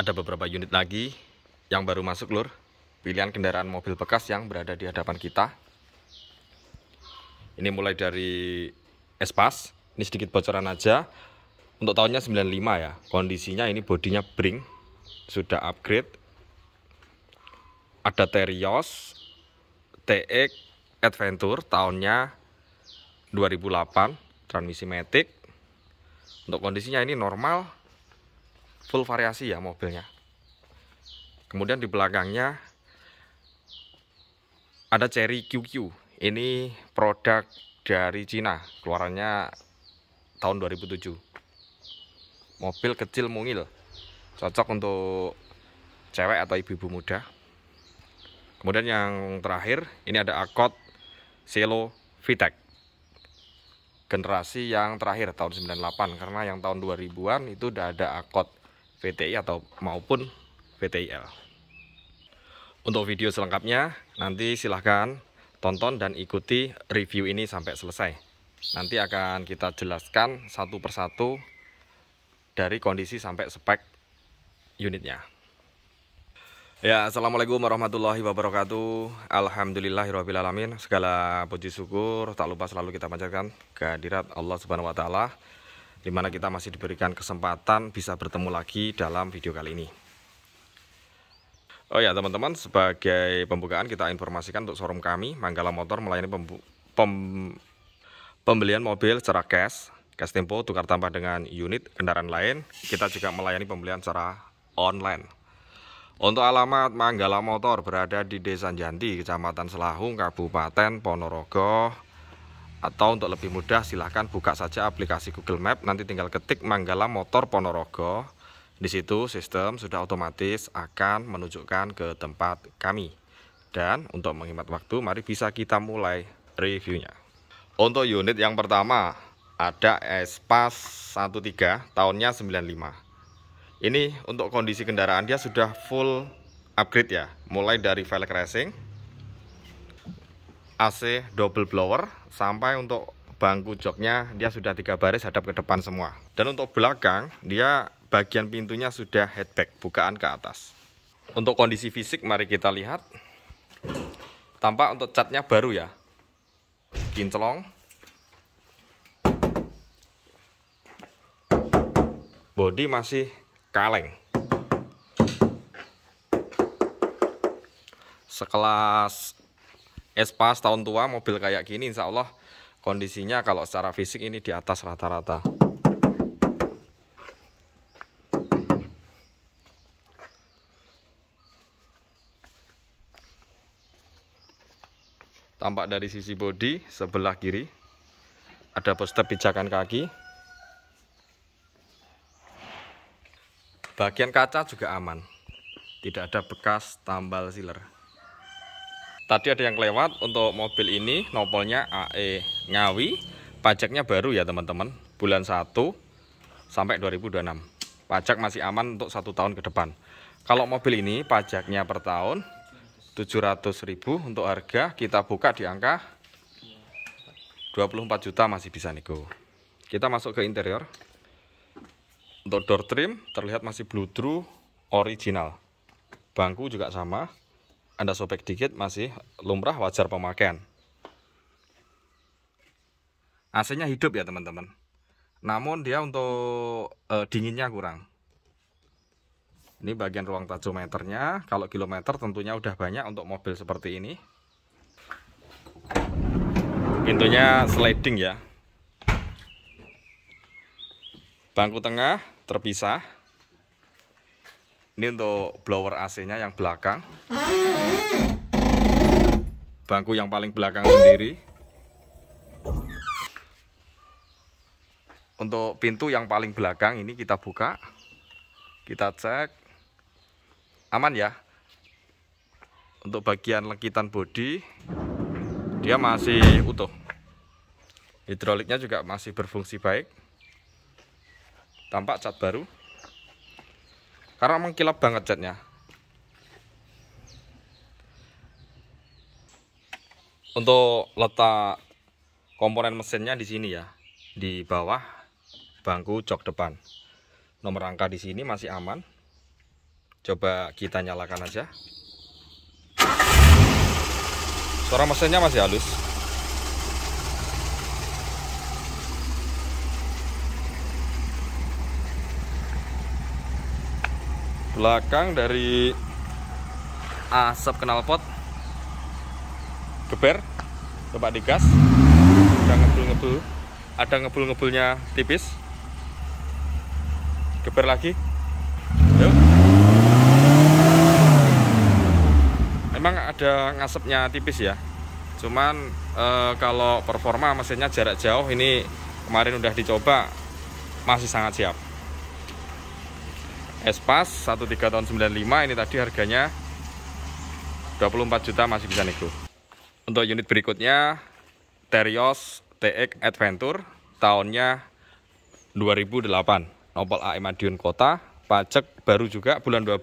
ada beberapa unit lagi yang baru masuk lur pilihan kendaraan mobil bekas yang berada di hadapan kita ini mulai dari Espas ini sedikit bocoran aja untuk tahunnya 95 ya kondisinya ini bodinya bring sudah upgrade ada Terios TX Adventure tahunnya 2008 transmisi matic untuk kondisinya ini normal full variasi ya mobilnya kemudian di belakangnya ada Cherry QQ ini produk dari Cina keluarannya tahun 2007 mobil kecil mungil cocok untuk cewek atau ibu-ibu muda kemudian yang terakhir ini ada Accord Cielo VTEC. generasi yang terakhir tahun 98 karena yang tahun 2000-an itu udah ada Accord VTI atau maupun VTIL. Untuk video selengkapnya, nanti silahkan tonton dan ikuti review ini sampai selesai. Nanti akan kita jelaskan satu persatu dari kondisi sampai spek unitnya. Ya, Assalamualaikum warahmatullahi wabarakatuh Alhamdulillahirrahmanirrahim Segala puji syukur Tak lupa selalu kita panjatkan Kehadirat Allah subhanahu wa ta'ala dimana kita masih diberikan kesempatan bisa bertemu lagi dalam video kali ini. Oh ya teman-teman, sebagai pembukaan kita informasikan untuk showroom kami, Manggala Motor melayani pem pembelian mobil secara cash, cash tempo, tukar tambah dengan unit kendaraan lain. Kita juga melayani pembelian secara online. Untuk alamat Manggala Motor berada di Desa Janti, Kecamatan Selahung, Kabupaten Ponorogo, atau untuk lebih mudah silahkan buka saja aplikasi Google Map nanti tinggal ketik Manggala Motor Ponorogo di situ sistem sudah otomatis akan menunjukkan ke tempat kami dan untuk menghemat waktu mari bisa kita mulai reviewnya untuk unit yang pertama ada Espas 13 tahunnya 95 ini untuk kondisi kendaraan dia sudah full upgrade ya mulai dari velg racing AC double blower sampai untuk bangku joknya dia sudah tiga baris hadap ke depan semua dan untuk belakang dia bagian pintunya sudah headback bukaan ke atas untuk kondisi fisik mari kita lihat tampak untuk catnya baru ya kinclong body masih kaleng sekelas Espas tahun tua mobil kayak gini insya Allah kondisinya kalau secara fisik ini di atas rata-rata tampak dari sisi bodi sebelah kiri ada poster pijakan kaki bagian kaca juga aman tidak ada bekas tambal siler Tadi ada yang lewat untuk mobil ini nopolnya AE Ngawi. Pajaknya baru ya teman-teman. Bulan 1 sampai 2026. Pajak masih aman untuk satu tahun ke depan. Kalau mobil ini pajaknya per tahun 700 ribu untuk harga kita buka di angka 24 juta masih bisa nego. Kita masuk ke interior. Untuk door trim terlihat masih blue true original. Bangku juga sama. Anda sobek dikit masih lumrah wajar pemakaian. AC-nya hidup ya teman-teman. Namun dia untuk e, dinginnya kurang. Ini bagian ruang tachometernya. Kalau kilometer tentunya udah banyak untuk mobil seperti ini. Pintunya sliding ya. Bangku tengah terpisah. Ini untuk blower AC-nya yang belakang. Bangku yang paling belakang sendiri. Untuk pintu yang paling belakang ini kita buka. Kita cek. Aman ya. Untuk bagian lengkitan bodi dia masih utuh. Hidroliknya juga masih berfungsi baik. Tampak cat baru karena mengkilap banget catnya untuk letak komponen mesinnya di sini ya di bawah bangku jok depan nomor rangka di sini masih aman coba kita nyalakan aja suara mesinnya masih halus belakang dari asap knalpot geber coba digas udah ngebul-ngebul ada ngebul-ngebulnya tipis geber lagi Yuk. emang ada ngasepnya tipis ya cuman e, kalau performa mesinnya jarak jauh ini kemarin udah dicoba masih sangat siap Espas 13 tahun 95 ini tadi harganya 24 juta masih bisa nego untuk unit berikutnya Terios TX Adventure tahunnya 2008 Opel AE Madiun Kota pajak baru juga bulan 12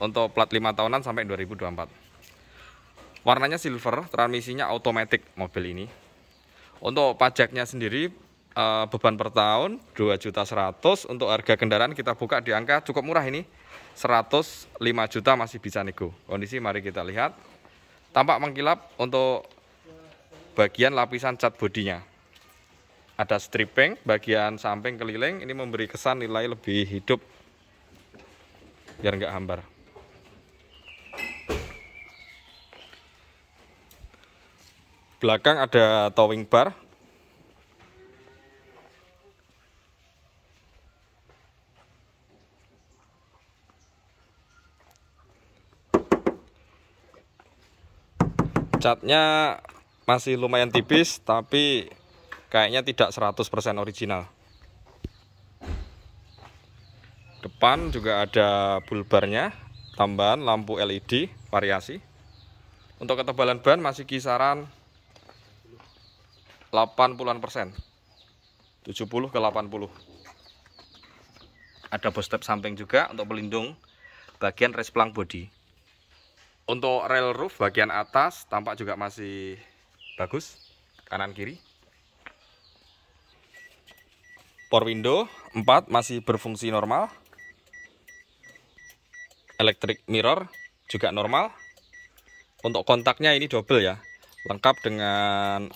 untuk plat 5 tahunan sampai 2024 warnanya silver transmisinya automatic mobil ini untuk pajaknya sendiri uh, beban per tahun 2 juta 100 untuk harga kendaraan kita buka di angka cukup murah ini 105 juta masih bisa nego kondisi mari kita lihat tampak mengkilap untuk bagian lapisan cat bodinya ada stripping bagian samping keliling ini memberi kesan nilai lebih hidup biar nggak hambar belakang ada towing bar catnya masih lumayan tipis tapi kayaknya tidak 100% original depan juga ada bulbarnya tambahan lampu LED variasi untuk ketebalan ban masih kisaran 80-an persen 70 ke 80 ada bos step samping juga untuk pelindung bagian resplang body untuk rail roof bagian atas tampak juga masih bagus, kanan kiri. Power window 4 masih berfungsi normal. Electric mirror juga normal. Untuk kontaknya ini double ya, lengkap dengan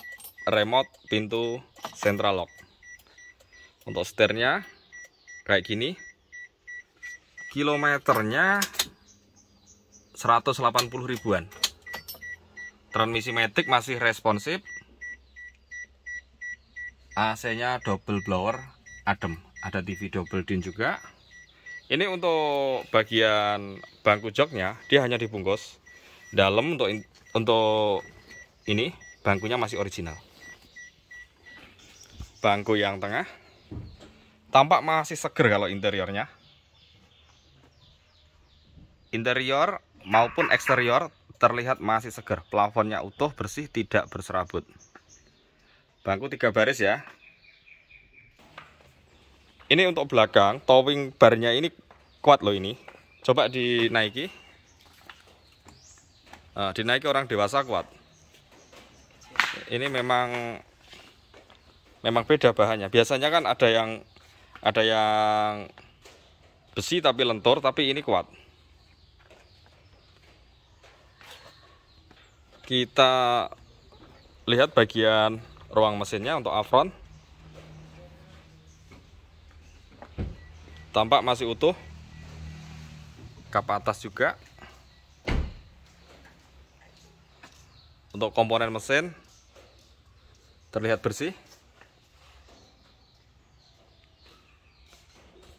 remote pintu central lock. Untuk setirnya kayak gini. Kilometernya 180 ribuan transmisi matic masih responsif AC nya double blower adem ada TV double din juga ini untuk bagian bangku joknya dia hanya dibungkus dalam untuk untuk ini bangkunya masih original bangku yang tengah tampak masih seger kalau interiornya interior maupun eksterior terlihat masih segar. Plafonnya utuh, bersih, tidak berserabut. Bangku tiga baris ya. Ini untuk belakang, towing barnya ini kuat loh ini. Coba dinaiki. Nah, dinaiki orang dewasa kuat. Ini memang memang beda bahannya. Biasanya kan ada yang ada yang besi tapi lentur, tapi ini kuat. kita lihat bagian ruang mesinnya untuk Afron tampak masih utuh kap atas juga untuk komponen mesin terlihat bersih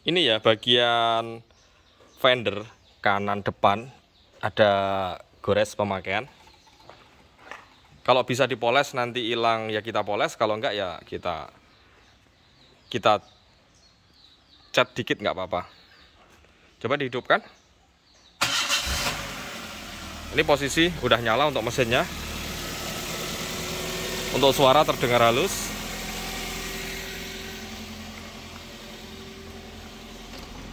ini ya bagian fender kanan depan ada gores pemakaian kalau bisa dipoles nanti hilang ya kita poles, kalau enggak ya kita kita cat dikit enggak apa-apa. Coba dihidupkan. Ini posisi udah nyala untuk mesinnya. Untuk suara terdengar halus.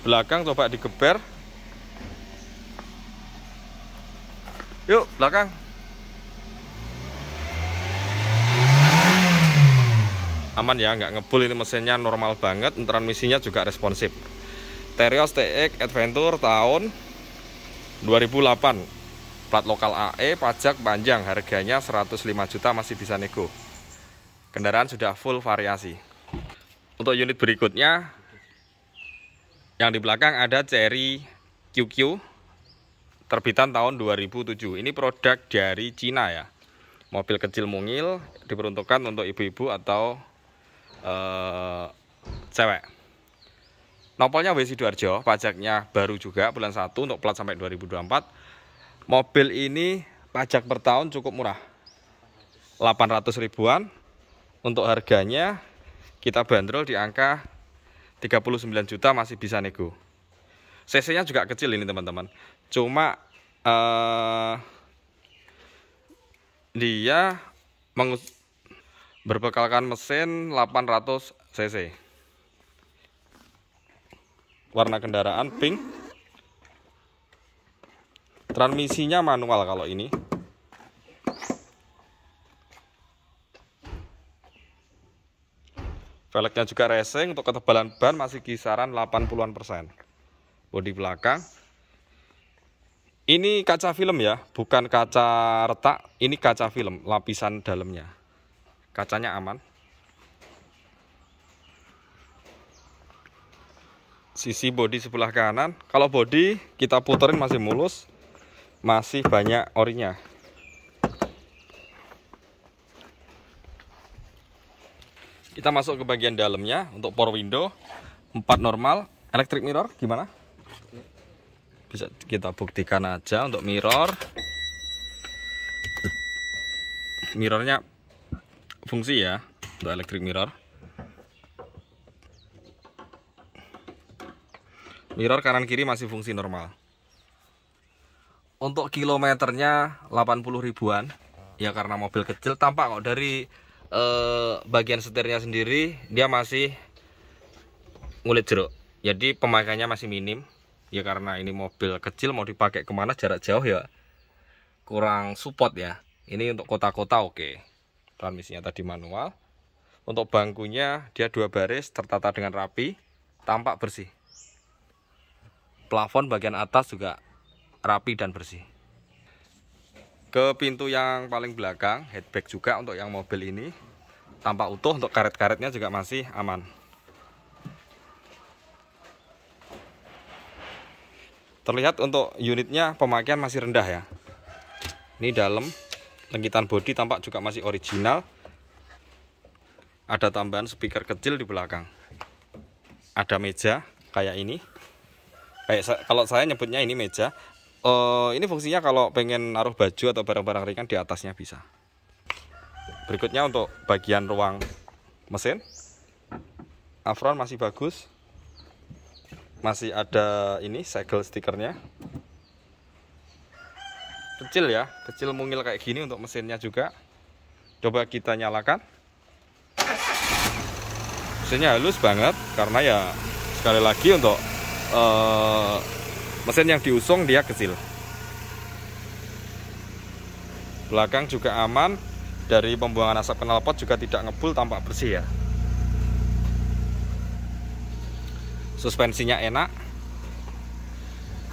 Belakang coba digeber. Yuk, belakang. aman ya nggak ngebul ini mesinnya normal banget transmisinya juga responsif Terios TX Adventure tahun 2008 plat lokal AE pajak panjang harganya 105 juta masih bisa nego kendaraan sudah full variasi untuk unit berikutnya yang di belakang ada Cherry QQ terbitan tahun 2007 ini produk dari Cina ya mobil kecil mungil diperuntukkan untuk ibu-ibu atau uh, cewek Nopolnya WC Duarjo, pajaknya baru juga bulan 1 untuk plat sampai 2024. Mobil ini pajak per tahun cukup murah. 800 ribuan. Untuk harganya kita bandrol di angka 39 juta masih bisa nego. CC-nya juga kecil ini teman-teman. Cuma uh, dia berbekalkan mesin 800 cc warna kendaraan pink transmisinya manual kalau ini velgnya juga racing untuk ketebalan ban masih kisaran 80-an persen bodi belakang ini kaca film ya bukan kaca retak ini kaca film lapisan dalamnya kacanya aman sisi bodi sebelah kanan kalau bodi kita puterin masih mulus masih banyak orinya kita masuk ke bagian dalamnya untuk power window 4 normal electric mirror gimana bisa kita buktikan aja untuk mirror mirrornya fungsi ya untuk electric mirror mirror kanan kiri masih fungsi normal untuk kilometernya 80 ribuan ya karena mobil kecil tampak kok dari eh, bagian setirnya sendiri dia masih ngulit jeruk jadi pemakaiannya masih minim ya karena ini mobil kecil mau dipakai kemana jarak jauh ya kurang support ya ini untuk kota-kota oke okay transmisinya tadi manual untuk bangkunya dia dua baris tertata dengan rapi tampak bersih plafon bagian atas juga rapi dan bersih ke pintu yang paling belakang headback juga untuk yang mobil ini tampak utuh untuk karet-karetnya juga masih aman terlihat untuk unitnya pemakaian masih rendah ya ini dalam lengkitan bodi tampak juga masih original ada tambahan speaker kecil di belakang ada meja kayak ini kayak kalau saya nyebutnya ini meja uh, ini fungsinya kalau pengen naruh baju atau barang-barang ringan di atasnya bisa berikutnya untuk bagian ruang mesin Afron masih bagus masih ada ini segel stikernya kecil ya kecil mungil kayak gini untuk mesinnya juga coba kita nyalakan mesinnya halus banget karena ya sekali lagi untuk uh, mesin yang diusung dia kecil belakang juga aman dari pembuangan asap knalpot juga tidak ngebul tampak bersih ya suspensinya enak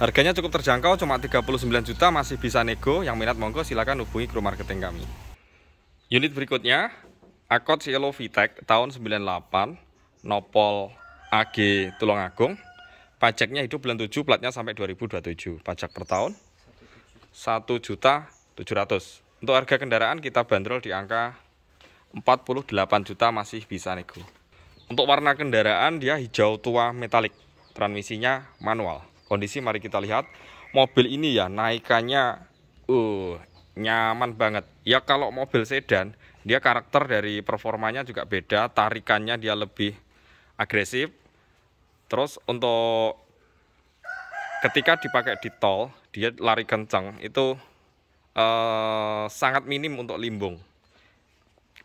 Harganya cukup terjangkau, cuma 39 juta masih bisa nego. Yang minat monggo silahkan hubungi kru marketing kami. Unit berikutnya, Akot Cielo Vitek tahun 98, Nopol AG Tulungagung. Pajaknya hidup bulan 7, platnya sampai 2027. Pajak per tahun 1 juta 700. Untuk harga kendaraan kita bandrol di angka 48 juta masih bisa nego. Untuk warna kendaraan dia hijau tua metalik, transmisinya manual kondisi mari kita lihat mobil ini ya naikannya uh, nyaman banget ya kalau mobil sedan dia karakter dari performanya juga beda tarikannya dia lebih agresif terus untuk ketika dipakai di tol dia lari kencang itu eh, sangat minim untuk limbung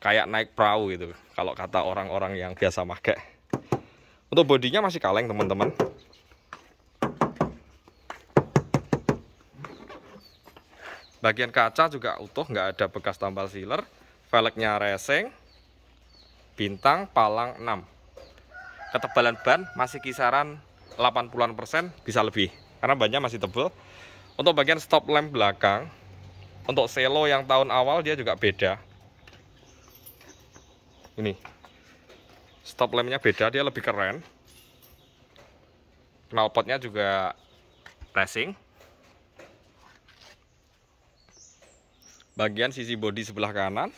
kayak naik perahu gitu kalau kata orang-orang yang biasa pakai untuk bodinya masih kaleng teman-teman bagian kaca juga utuh nggak ada bekas tambal sealer velgnya racing bintang palang 6 ketebalan ban masih kisaran 80-an persen bisa lebih karena bannya masih tebal untuk bagian stop lamp belakang untuk selo yang tahun awal dia juga beda ini stop lampnya beda dia lebih keren knalpotnya juga racing bagian sisi bodi sebelah kanan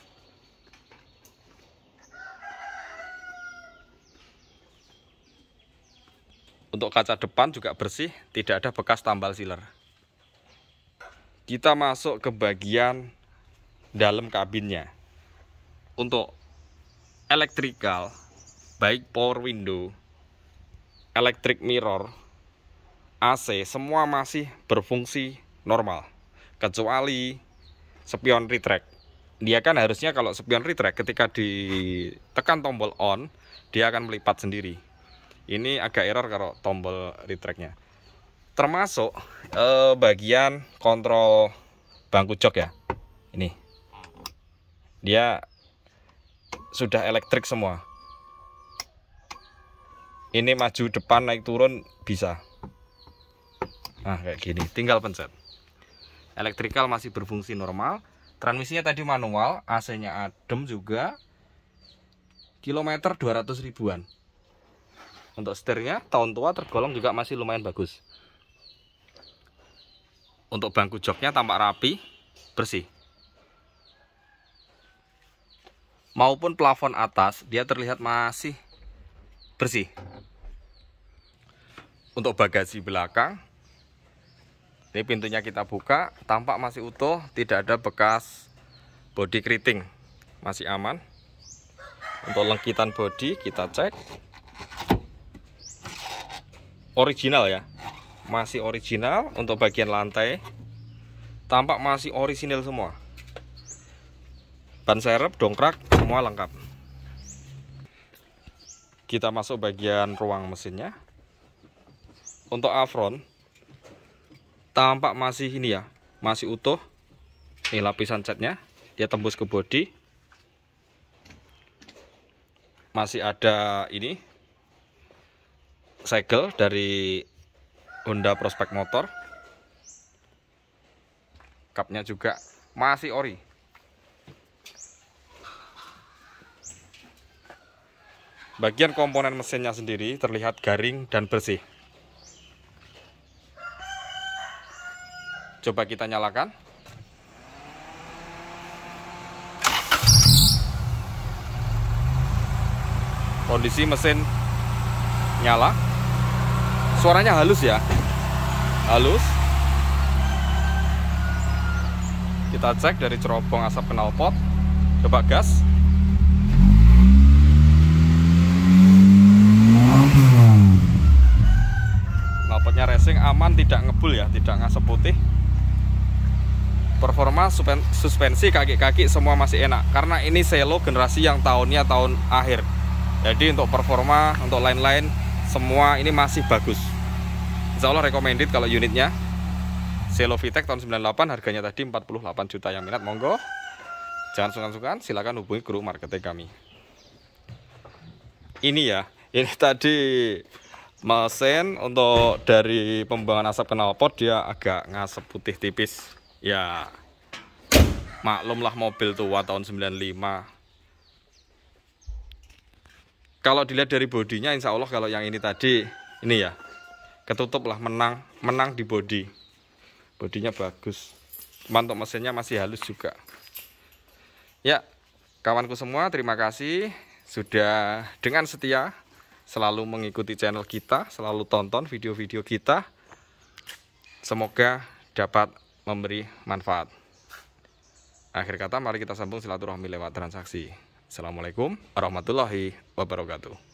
Untuk kaca depan juga bersih, tidak ada bekas tambal sealer. Kita masuk ke bagian dalam kabinnya. Untuk elektrikal, baik power window, electric mirror, AC, semua masih berfungsi normal. Kecuali spion retract dia kan harusnya kalau spion retract ketika ditekan tombol on dia akan melipat sendiri ini agak error kalau tombol retractnya termasuk eh, bagian kontrol bangku jok ya ini dia sudah elektrik semua ini maju depan naik turun bisa nah kayak gini tinggal pencet Elektrikal masih berfungsi normal. Transmisinya tadi manual, AC-nya adem juga. Kilometer 200 ribuan. Untuk setirnya tahun tua tergolong juga masih lumayan bagus. Untuk bangku joknya tampak rapi, bersih. Maupun plafon atas, dia terlihat masih bersih. Untuk bagasi belakang, ini pintunya kita buka, tampak masih utuh, tidak ada bekas body keriting. Masih aman. Untuk lengkitan body kita cek. Original ya. Masih original untuk bagian lantai. Tampak masih orisinil semua. Ban serep, dongkrak, semua lengkap. Kita masuk bagian ruang mesinnya. Untuk afront, tampak masih ini ya masih utuh ini lapisan catnya dia tembus ke body masih ada ini segel dari Honda Prospect Motor cupnya juga masih ori bagian komponen mesinnya sendiri terlihat garing dan bersih Coba kita nyalakan. Kondisi mesin nyala. Suaranya halus ya. Halus. Kita cek dari cerobong asap knalpot. Coba gas. knalpotnya racing aman, tidak ngebul ya, tidak ngasap putih performa suspensi kaki-kaki semua masih enak karena ini selo generasi yang tahunnya tahun akhir jadi untuk performa untuk lain-lain semua ini masih bagus Insya Allah recommended kalau unitnya Selo Vitek tahun 98 harganya tadi 48 juta yang minat monggo jangan sungkan-sungkan silahkan hubungi kru marketing kami ini ya ini tadi mesin untuk dari pembuangan asap knalpot dia agak ngasep putih tipis ya maklumlah mobil tua tahun 95 kalau dilihat dari bodinya insya Allah kalau yang ini tadi ini ya ketutup lah menang menang di body bodinya bagus mantuk mesinnya masih halus juga ya kawanku semua terima kasih sudah dengan setia selalu mengikuti channel kita selalu tonton video-video kita semoga dapat memberi manfaat. Akhir kata mari kita sambung silaturahmi lewat transaksi. Assalamualaikum warahmatullahi wabarakatuh.